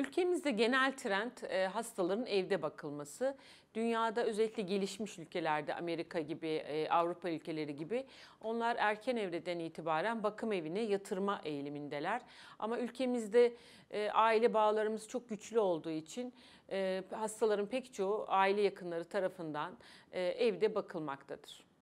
ülkemizde genel trend e, hastaların evde bakılması. Dünyada özellikle gelişmiş ülkelerde Amerika gibi, e, Avrupa ülkeleri gibi onlar erken evreden itibaren bakım evine yatırma eğilimindeler. Ama ülkemizde e, aile bağlarımız çok güçlü olduğu için hastaların pek çoğu aile yakınları tarafından evde bakılmaktadır.